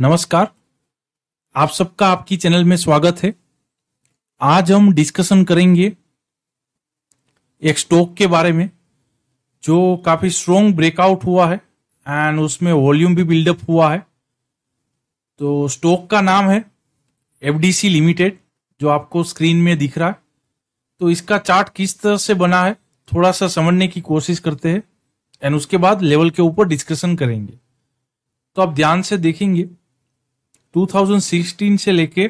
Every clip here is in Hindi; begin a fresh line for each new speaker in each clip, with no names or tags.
नमस्कार आप सबका आपकी चैनल में स्वागत है आज हम डिस्कशन करेंगे एक स्टॉक के बारे में जो काफी स्ट्रॉन्ग ब्रेकआउट हुआ है एंड उसमें वॉल्यूम भी बिल्डअप हुआ है तो स्टॉक का नाम है एफ लिमिटेड जो आपको स्क्रीन में दिख रहा है तो इसका चार्ट किस तरह से बना है थोड़ा सा समझने की कोशिश करते हैं एंड उसके बाद लेवल के ऊपर डिस्कशन करेंगे तो आप ध्यान से देखेंगे 2016 से लेके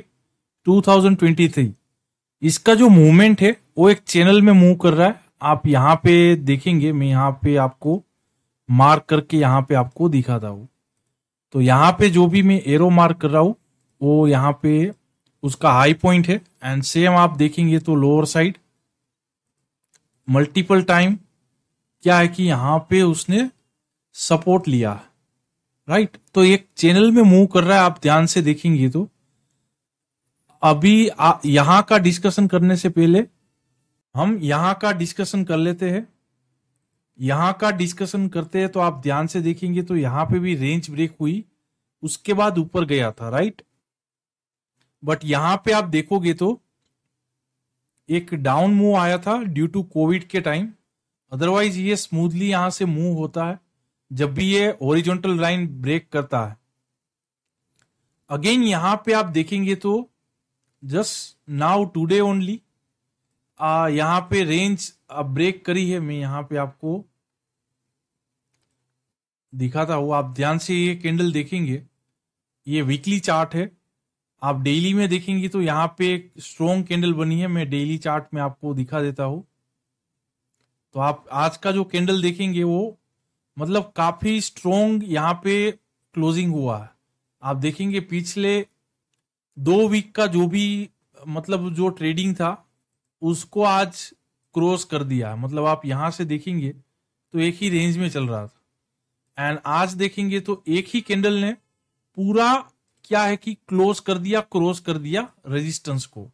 2023 इसका जो मूवमेंट है वो एक चैनल में मूव कर रहा है आप यहाँ पे देखेंगे मैं यहाँ पे आपको मार्क करके यहाँ पे आपको दिखाता हूँ तो यहाँ पे जो भी मैं एरो मार्क कर रहा हूँ वो यहाँ पे उसका हाई पॉइंट है एंड सेम आप देखेंगे तो लोअर साइड मल्टीपल टाइम क्या है कि यहाँ पे उसने सपोर्ट लिया है राइट तो एक चैनल में मूव कर रहा है आप ध्यान से देखेंगे तो अभी यहां का डिस्कशन करने से पहले हम यहां का डिस्कशन कर लेते हैं यहां का डिस्कशन करते हैं तो आप ध्यान से देखेंगे तो यहां पे भी रेंज ब्रेक हुई उसके बाद ऊपर गया था राइट बट यहां पे आप देखोगे तो एक डाउन मूव आया था ड्यू टू कोविड के टाइम अदरवाइज ये स्मूथली यहां से मूव होता है जब भी ये ओरिजेंटल लाइन ब्रेक करता है अगेन यहां पे आप देखेंगे तो जस्ट नाउ टुडे ओनली यहां पे रेंज अब ब्रेक करी है मैं यहां पे आपको दिखाता हूं आप ध्यान से ये कैंडल देखेंगे ये वीकली चार्ट है आप डेली में देखेंगे तो यहाँ पे एक स्ट्रॉन्ग कैंडल बनी है मैं डेली चार्ट में आपको दिखा देता हूं तो आप आज का जो कैंडल देखेंगे वो मतलब काफी स्ट्रोंग यहाँ पे क्लोजिंग हुआ है आप देखेंगे पिछले दो वीक का जो भी मतलब जो ट्रेडिंग था उसको आज क्रॉस कर दिया मतलब आप यहां से देखेंगे तो एक ही रेंज में चल रहा था एंड आज देखेंगे तो एक ही कैंडल ने पूरा क्या है कि क्लोज कर दिया क्रॉस कर दिया रेजिस्टेंस को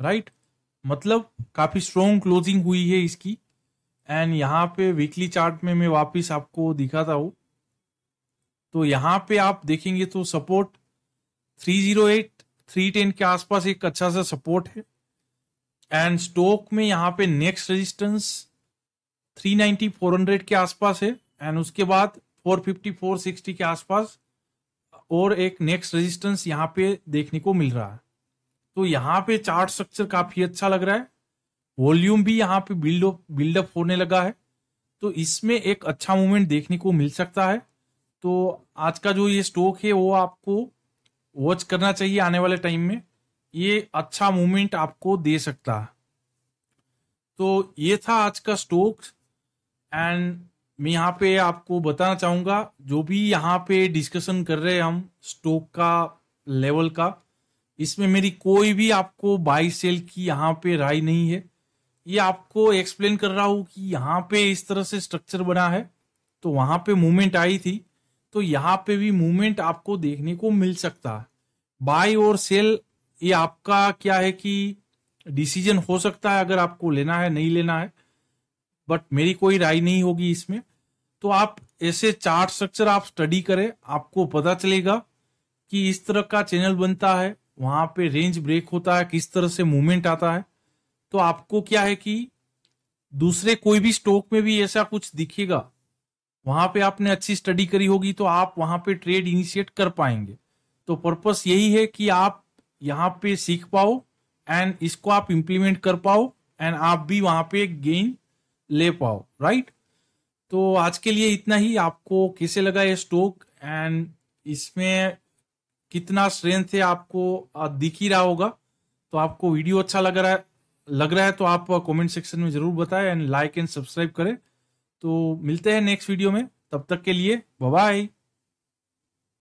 राइट मतलब काफी स्ट्रोंग क्लोजिंग हुई है इसकी एंड यहाँ पे वीकली चार्ट में मैं वापिस आपको दिखाता हूँ तो यहाँ पे आप देखेंगे तो सपोर्ट 308, 310 के आसपास एक अच्छा सा सपोर्ट है एंड स्टोक में यहाँ पे नेक्स्ट रेजिस्टेंस 390, 400 के आसपास है एंड उसके बाद 450, 460 के आसपास और एक नेक्स्ट रेजिस्टेंस यहाँ पे देखने को मिल रहा है तो यहाँ पे चार्ट स्ट्रक्चर काफी अच्छा लग रहा है वॉल्यूम भी यहाँ पे बिल्ड बिल्डअप होने लगा है तो इसमें एक अच्छा मूवमेंट देखने को मिल सकता है तो आज का जो ये स्टॉक है वो आपको वॉच करना चाहिए आने वाले टाइम में ये अच्छा मूवमेंट आपको दे सकता है तो ये था आज का स्टॉक एंड मैं यहाँ पे आपको बताना चाहूँगा जो भी यहाँ पे डिस्कशन कर रहे हैं हम स्टॉक का लेवल का इसमें मेरी कोई भी आपको बाई सेल की यहाँ पे राय नहीं है ये आपको एक्सप्लेन कर रहा हूं कि यहाँ पे इस तरह से स्ट्रक्चर बना है तो वहां पे मूवमेंट आई थी तो यहाँ पे भी मूवमेंट आपको देखने को मिल सकता है बाय और सेल ये आपका क्या है कि डिसीजन हो सकता है अगर आपको लेना है नहीं लेना है बट मेरी कोई राय नहीं होगी इसमें तो आप ऐसे चार्ट स्ट्रक्चर आप स्टडी करें आपको पता चलेगा कि इस तरह का चैनल बनता है वहां पे रेंज ब्रेक होता है किस तरह से मूवमेंट आता है तो आपको क्या है कि दूसरे कोई भी स्टॉक में भी ऐसा कुछ दिखेगा वहां पे आपने अच्छी स्टडी करी होगी तो आप वहां पे ट्रेड इनिशिएट कर पाएंगे तो पर्पस यही है कि आप यहाँ पे सीख पाओ एंड इसको आप इम्प्लीमेंट कर पाओ एंड आप भी वहां पे गेन ले पाओ राइट तो आज के लिए इतना ही आपको कैसे लगा ये स्टॉक एंड इसमें कितना स्ट्रेंथ है आपको दिख ही रहा होगा तो आपको वीडियो अच्छा लग रहा है लग रहा है तो आप कमेंट सेक्शन में जरूर बताएं एंड लाइक एंड सब्सक्राइब करें तो मिलते हैं नेक्स्ट वीडियो में तब तक के लिए बाय